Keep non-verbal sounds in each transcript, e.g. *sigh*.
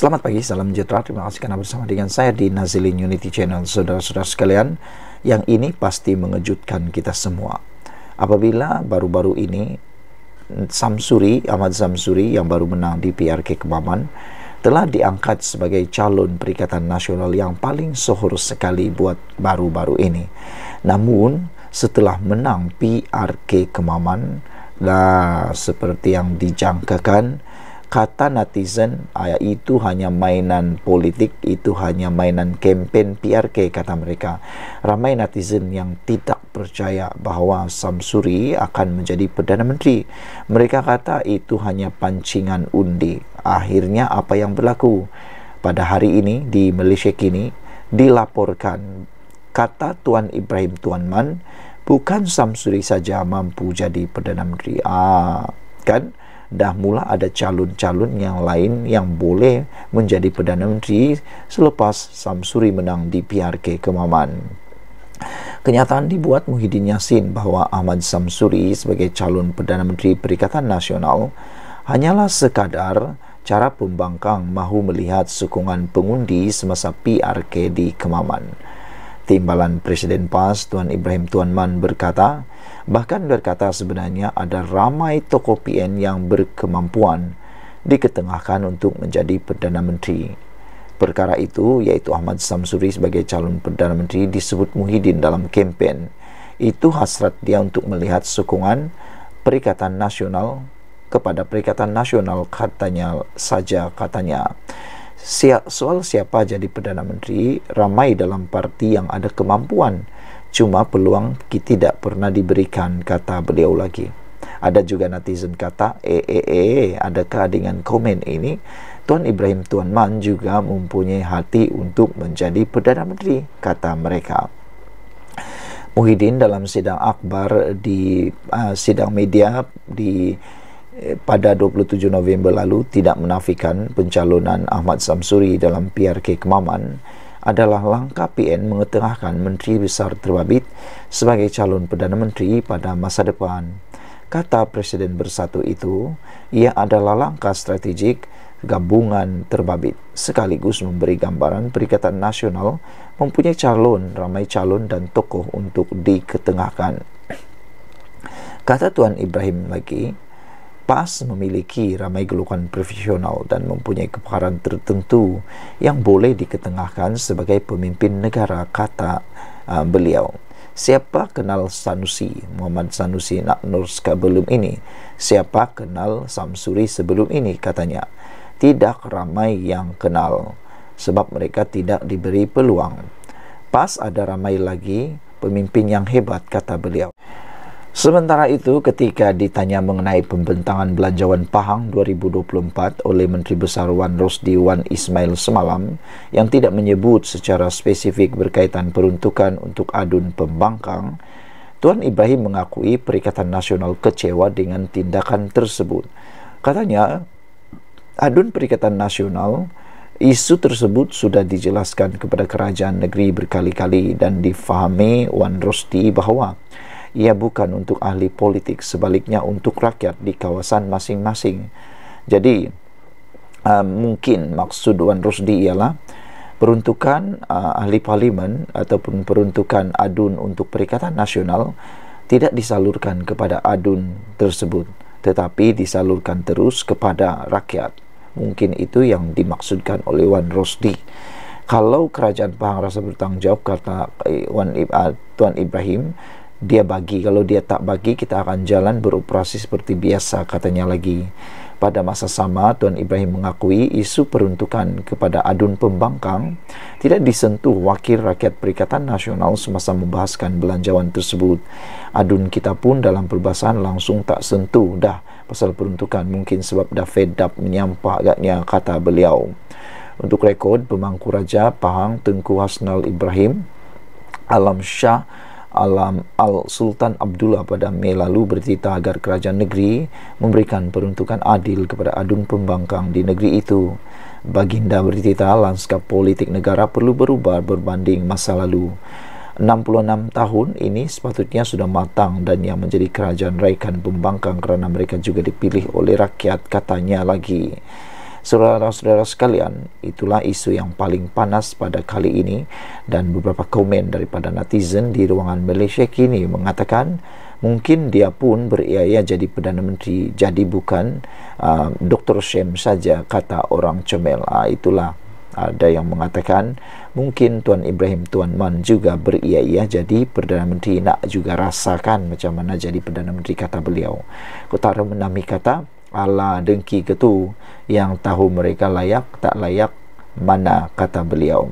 Selamat pagi, salam sejahtera. Terima kasih karena bersama dengan saya di Nazilin Unity Channel, saudara-saudara sekalian. Yang ini pasti mengejutkan kita semua. Apabila baru-baru ini Samsuri, Ahmad Samsuri yang baru menang di PRK Kemaman telah diangkat sebagai calon perikatan nasional yang paling sohor sekali buat baru-baru ini. Namun, setelah menang PRK Kemaman, lah seperti yang dijangkakan, kata netizen ah, ya, itu hanya mainan politik itu hanya mainan kempen PRK kata mereka ramai netizen yang tidak percaya bahawa Samsuri akan menjadi Perdana Menteri mereka kata itu hanya pancingan undi akhirnya apa yang berlaku pada hari ini di Malaysia kini dilaporkan kata Tuan Ibrahim Tuan Man bukan Samsuri saja mampu jadi Perdana Menteri ah, kan? dah mula ada calon-calon yang lain yang boleh menjadi Perdana Menteri selepas Samsuri menang di PRK Kemaman. Kenyataan dibuat Muhyiddin Yassin bahawa Ahmad Samsuri sebagai calon Perdana Menteri Perikatan Nasional hanyalah sekadar cara pembangkang mahu melihat sokongan pengundi semasa PRK di Kemaman. Timbalan Presiden PAS Tuan Ibrahim Tuan Man berkata, bahkan berkata sebenarnya ada ramai tokoh PN yang berkemampuan diketengahkan untuk menjadi Perdana Menteri. Perkara itu yaitu Ahmad Samsuri sebagai calon Perdana Menteri disebut Muhyiddin dalam kempen. Itu hasrat dia untuk melihat sokongan Perikatan Nasional kepada Perikatan Nasional katanya saja katanya. soal siapa jadi Perdana Menteri ramai dalam parti yang ada kemampuan cuma peluang kita tidak pernah diberikan kata beliau lagi ada juga netizen kata eh eh eh adakah dengan komen ini Tuan Ibrahim Tuan Man juga mempunyai hati untuk menjadi Perdana Menteri kata mereka Muhyiddin dalam sidang akbar di uh, sidang media di Eh, pada 27 November lalu tidak menafikan pencalonan Ahmad Samsuri dalam PRK Kemaman adalah langkah PN mengetengahkan Menteri Besar Terbabit sebagai calon Perdana Menteri pada masa depan. Kata Presiden Bersatu itu, ia adalah langkah strategik gabungan terbabit sekaligus memberi gambaran Perikatan Nasional mempunyai calon, ramai calon dan tokoh untuk diketengahkan. Kata Tuan Ibrahim lagi, Pas memiliki ramai golongan profesional dan mempunyai kepakaran tertentu yang boleh diketengahkan sebagai pemimpin negara kata uh, beliau siapa kenal Sanusi Muhammad Sanusi nak Nurska belum ini siapa kenal Samsuri sebelum ini katanya tidak ramai yang kenal sebab mereka tidak diberi peluang pas ada ramai lagi pemimpin yang hebat kata beliau Sementara itu, ketika ditanya mengenai pembentangan belanjawan Pahang 2024 oleh Menteri Besar Wan Rosdi Wan Ismail semalam yang tidak menyebut secara spesifik berkaitan peruntukan untuk adun pembangkang, Tuan Ibrahim mengakui Perikatan Nasional kecewa dengan tindakan tersebut. Katanya, adun Perikatan Nasional Isu tersebut sudah dijelaskan kepada kerajaan negeri berkali-kali dan difahami Wan Rosdi bahawa ia bukan untuk ahli politik sebaliknya untuk rakyat di kawasan masing-masing jadi uh, mungkin maksud Wan Rusdi ialah peruntukan uh, ahli parlimen ataupun peruntukan adun untuk perikatan nasional tidak disalurkan kepada adun tersebut tetapi disalurkan terus kepada rakyat mungkin itu yang dimaksudkan oleh Wan Rosdi kalau kerajaan Pahang rasa bertanggungjawab kata eh, uh, Tuan Ibrahim dia bagi. Kalau dia tak bagi, kita akan jalan beroperasi seperti biasa, katanya lagi. Pada masa sama, Tuan Ibrahim mengakui isu peruntukan kepada adun pembangkang tidak disentuh wakil rakyat Perikatan Nasional semasa membahaskan belanjawan tersebut. Adun kita pun dalam perbahasan langsung tak sentuh dah pasal peruntukan mungkin sebab dah fed up menyampah agaknya kata beliau. Untuk rekod, pemangku raja Pahang Tengku Hasnal Ibrahim Alam Shah Alam Al Sultan Abdullah pada Mei lalu bercita agar kerajaan negeri memberikan peruntukan adil kepada adun pembangkang di negeri itu. Baginda bercita lanskap politik negara perlu berubah berbanding masa lalu. 66 tahun ini sepatutnya sudah matang dan yang menjadi kerajaan raikan pembangkang kerana mereka juga dipilih oleh rakyat katanya lagi. Saudara-saudara sekalian, itulah isu yang paling panas pada kali ini dan beberapa komen daripada netizen di ruangan Malaysia kini mengatakan mungkin dia pun beriaya jadi Perdana Menteri jadi bukan uh, Dr. Shem saja kata orang comel. Uh, itulah ada yang mengatakan mungkin Tuan Ibrahim Tuan Man juga beriaya jadi Perdana Menteri nak juga rasakan macam mana jadi Perdana Menteri kata beliau. Kutara Menami kata, ala dengki ketu yang tahu mereka layak tak layak mana kata beliau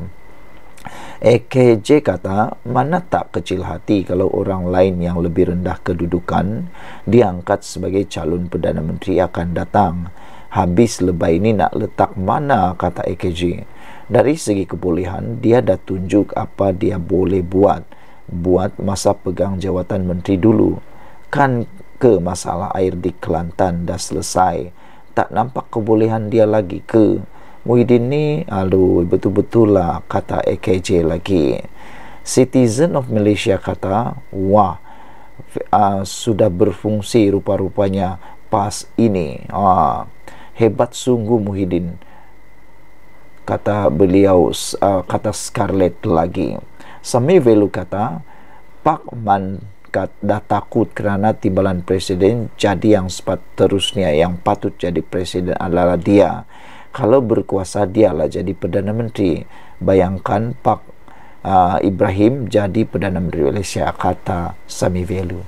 EKJ kata mana tak kecil hati kalau orang lain yang lebih rendah kedudukan diangkat sebagai calon Perdana Menteri akan datang habis lebay ini nak letak mana kata EKJ dari segi kepulihan dia dah tunjuk apa dia boleh buat buat masa pegang jawatan menteri dulu kan ke masalah air di Kelantan dah selesai tak nampak kebolehan dia lagi ke Muhyiddin ni aduh betul-betul lah kata AKJ lagi citizen of Malaysia kata wah uh, sudah berfungsi rupa-rupanya pas ini uh, hebat sungguh Muhyiddin kata beliau uh, kata Scarlett lagi Sami Velu kata Pak Man kat dah takut kerana tibalan presiden jadi yang sepat terusnya yang patut jadi presiden adalah dia kalau berkuasa dialah jadi perdana menteri bayangkan Pak uh, Ibrahim jadi perdana menteri Malaysia kata Sami Velu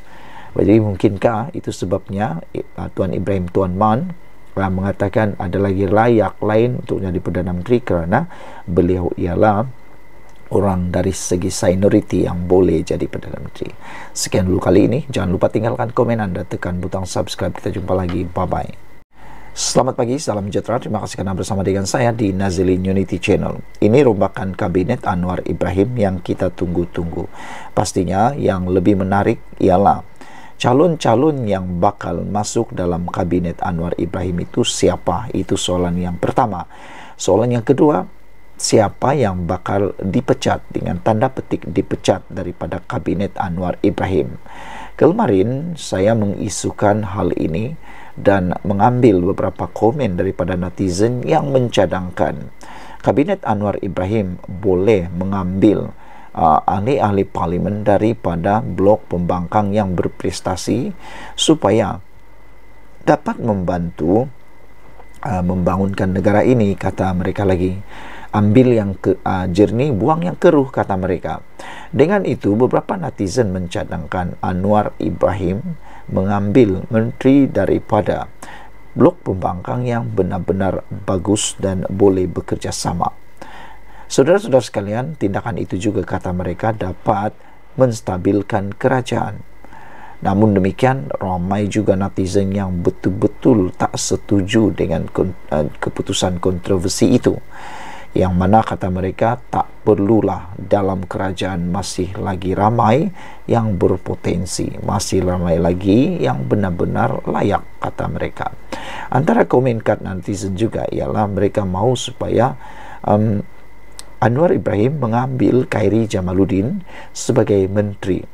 jadi mungkinkah itu sebabnya uh, Tuan Ibrahim Tuan Man uh, mengatakan ada lagi layak lain untuk jadi perdana menteri kerana beliau ialah orang dari segi seniority yang boleh jadi Perdana Menteri. Sekian dulu kali ini. Jangan lupa tinggalkan komen Anda, tekan butang subscribe. Kita jumpa lagi. Bye-bye. Selamat pagi, salam sejahtera. Terima kasih karena bersama dengan saya di Nazilin Unity Channel. Ini rombakan kabinet Anwar Ibrahim yang kita tunggu-tunggu. Pastinya yang lebih menarik ialah calon-calon yang bakal masuk dalam kabinet Anwar Ibrahim itu siapa? Itu soalan yang pertama. Soalan yang kedua, siapa yang bakal dipecat dengan tanda petik dipecat daripada kabinet Anwar Ibrahim. Kemarin saya mengisukan hal ini dan mengambil beberapa komen daripada netizen yang mencadangkan kabinet Anwar Ibrahim boleh mengambil uh, ahli-ahli parlimen daripada blok pembangkang yang berprestasi supaya dapat membantu uh, membangunkan negara ini kata mereka lagi ambil yang ke, uh, jernih, buang yang keruh kata mereka. Dengan itu beberapa netizen mencadangkan Anwar Ibrahim mengambil menteri daripada blok pembangkang yang benar-benar bagus dan boleh bekerjasama. Saudara-saudara sekalian, tindakan itu juga kata mereka dapat menstabilkan kerajaan. Namun demikian, ramai juga netizen yang betul-betul tak setuju dengan eh, keputusan kontroversi itu yang mana kata mereka tak perlulah dalam kerajaan masih lagi ramai yang berpotensi masih ramai lagi yang benar-benar layak kata mereka antara komen kat netizen juga ialah mereka mahu supaya um, Anwar Ibrahim mengambil Khairi Jamaluddin sebagai menteri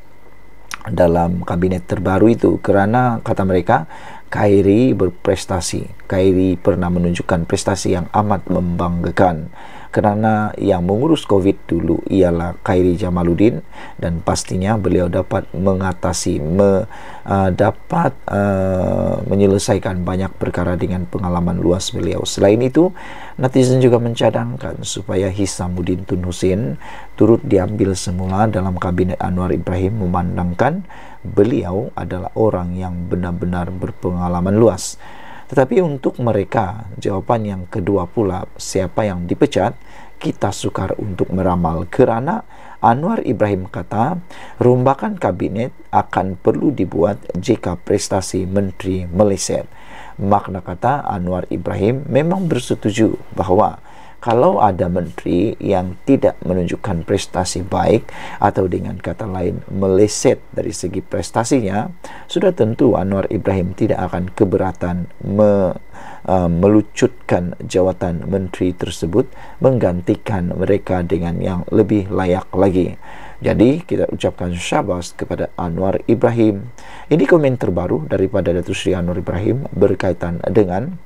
dalam kabinet terbaru itu kerana kata mereka Kairi berprestasi. Kairi pernah menunjukkan prestasi yang amat membanggakan. Karena yang mengurus COVID dulu ialah Khairi Jamaluddin dan pastinya beliau dapat mengatasi, me, uh, dapat uh, menyelesaikan banyak perkara dengan pengalaman luas beliau. Selain itu, netizen juga mencadangkan supaya Hisamuddin Tun Husin turut diambil semula dalam kabinet Anwar Ibrahim memandangkan beliau adalah orang yang benar-benar berpengalaman luas Tetapi untuk mereka, jawaban yang kedua pula, siapa yang dipecat, kita sukar untuk meramal kerana Anwar Ibrahim kata rombakan kabinet akan perlu dibuat jika prestasi menteri meleset. Makna kata Anwar Ibrahim memang bersetuju bahawa kalau ada menteri yang tidak menunjukkan prestasi baik atau dengan kata lain meleset dari segi prestasinya, sudah tentu Anwar Ibrahim tidak akan keberatan me, uh, melucutkan jawatan menteri tersebut menggantikan mereka dengan yang lebih layak lagi. Jadi kita ucapkan syabas kepada Anwar Ibrahim. Ini komen terbaru daripada Datuk Sri Anwar Ibrahim berkaitan dengan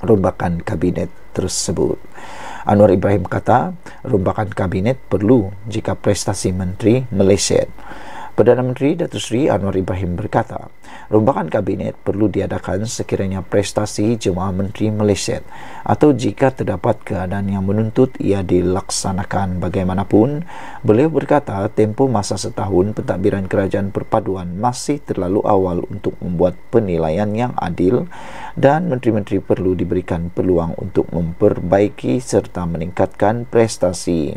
rombakan kabinet tersebut. Anwar Ibrahim kata, rombakan kabinet perlu jika prestasi menteri meleset. Perdana Menteri Datuk Seri Anwar Ibrahim berkata, rombakan kabinet perlu diadakan sekiranya prestasi jemaah menteri meleset atau jika terdapat keadaan yang menuntut ia dilaksanakan bagaimanapun. Beliau berkata, tempo masa setahun pentadbiran kerajaan perpaduan masih terlalu awal untuk membuat penilaian yang adil dan menteri-menteri perlu diberikan peluang untuk memperbaiki serta meningkatkan prestasi.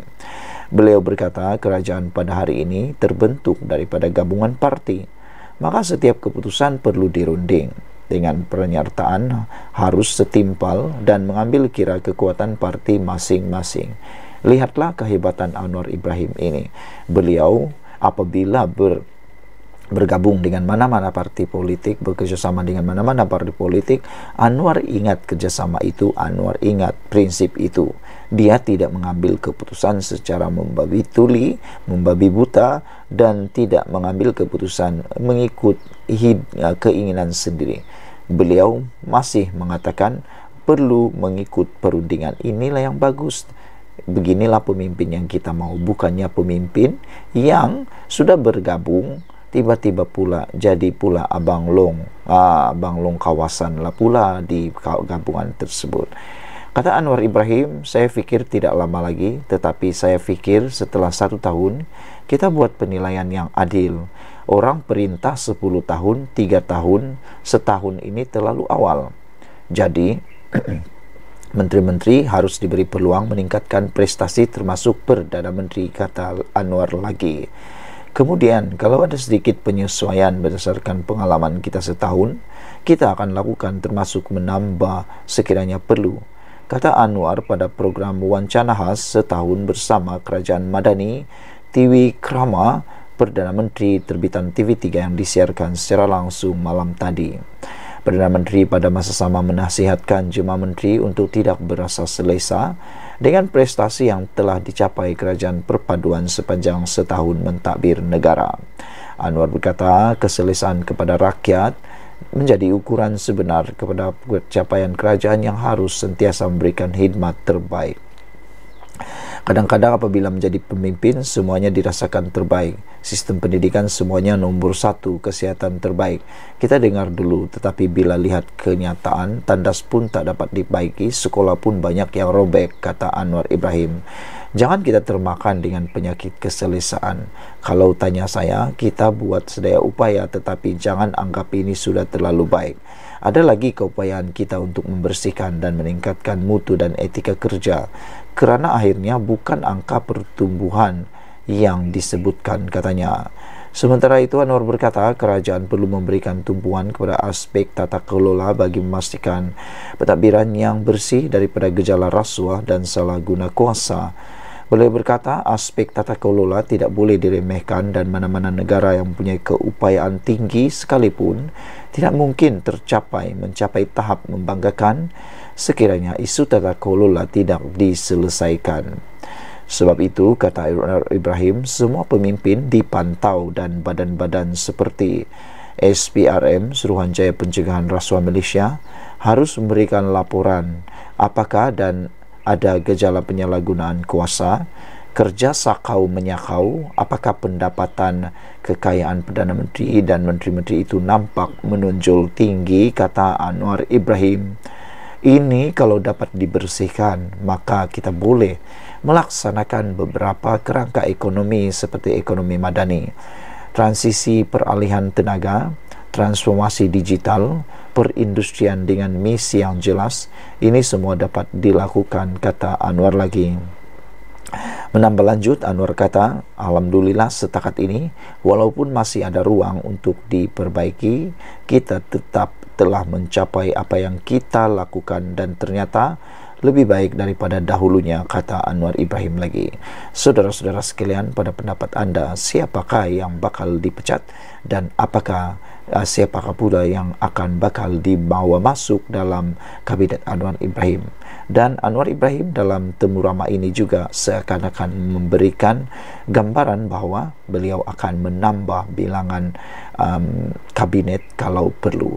Beliau berkata, kerajaan pada hari ini terbentuk daripada gabungan parti. Maka setiap keputusan perlu dirunding dengan pernyataan harus setimpal dan mengambil kira kekuatan parti masing-masing. Lihatlah kehebatan Anwar Ibrahim ini. Beliau apabila ber, bergabung dengan mana-mana partai politik, bekerjasama dengan mana-mana partai politik, Anwar ingat kerjasama itu, Anwar ingat prinsip itu. Dia tidak mengambil keputusan secara membabi tuli, membabi buta, dan tidak mengambil keputusan mengikut eh, keinginan sendiri. Beliau masih mengatakan perlu mengikut perundingan inilah yang bagus beginilah pemimpin yang kita mau bukannya pemimpin yang sudah bergabung tiba-tiba pula jadi pula abang long ah, abang long kawasan lah pula di gabungan tersebut kata Anwar Ibrahim saya pikir tidak lama lagi tetapi saya pikir setelah satu tahun kita buat penilaian yang adil orang perintah 10 tahun 3 tahun setahun ini terlalu awal jadi *clears throat* Menteri-menteri harus diberi peluang meningkatkan prestasi termasuk Perdana Menteri kata Anwar lagi. Kemudian kalau ada sedikit penyesuaian berdasarkan pengalaman kita setahun, kita akan lakukan termasuk menambah sekiranya perlu. Kata Anwar pada program wawancara Khas setahun bersama Kerajaan Madani, TV Krama, Perdana Menteri terbitan TV3 yang disiarkan secara langsung malam tadi. Perdana Menteri pada masa sama menasihatkan jemaah menteri untuk tidak berasa selesa dengan prestasi yang telah dicapai kerajaan perpaduan sepanjang setahun mentadbir negara. Anwar berkata keselesaan kepada rakyat menjadi ukuran sebenar kepada pencapaian kerajaan yang harus sentiasa memberikan khidmat terbaik. Kadang-kadang apabila menjadi pemimpin, semuanya dirasakan terbaik. Sistem pendidikan semuanya nomor satu, kesehatan terbaik. Kita dengar dulu, tetapi bila lihat kenyataan, tandas pun tak dapat dibaiki, sekolah pun banyak yang robek, kata Anwar Ibrahim. Jangan kita termakan dengan penyakit keselesaan. Kalau tanya saya, kita buat sedaya upaya, tetapi jangan anggap ini sudah terlalu baik. Ada lagi keupayaan kita untuk membersihkan dan meningkatkan mutu dan etika kerja kerana akhirnya bukan angka pertumbuhan yang disebutkan katanya. Sementara itu Anwar berkata kerajaan perlu memberikan tumpuan kepada aspek tata kelola bagi memastikan pentadbiran yang bersih daripada gejala rasuah dan salah guna kuasa. Beliau berkata aspek tata kelola tidak boleh diremehkan dan mana-mana negara yang mempunyai keupayaan tinggi sekalipun tidak mungkin tercapai mencapai tahap membanggakan sekiranya isu tata kelola tidak diselesaikan. Sebab itu, kata Ibrahim, semua pemimpin dipantau dan badan-badan seperti SPRM, Suruhanjaya Pencegahan Rasuah Malaysia, harus memberikan laporan apakah dan ada gejala penyalahgunaan kuasa, kerja sakau menyakau, apakah pendapatan kekayaan Perdana Menteri dan Menteri-Menteri itu nampak menunjul tinggi, kata Anwar Ibrahim. Ini kalau dapat dibersihkan, maka kita boleh melaksanakan beberapa kerangka ekonomi seperti ekonomi madani, transisi peralihan tenaga, transformasi digital, perindustrian dengan misi yang jelas, ini semua dapat dilakukan kata Anwar lagi. Menambah lanjut, Anwar kata, Alhamdulillah setakat ini, walaupun masih ada ruang untuk diperbaiki, kita tetap telah mencapai apa yang kita lakukan dan ternyata lebih baik daripada dahulunya kata Anwar Ibrahim lagi saudara-saudara sekalian pada pendapat anda siapakah yang bakal dipecat dan apakah uh, siapakah pula yang akan bakal dibawa masuk dalam kabinet Anwar Ibrahim dan Anwar Ibrahim dalam temu ramah ini juga seakan-akan memberikan gambaran bahawa beliau akan menambah bilangan um, kabinet kalau perlu.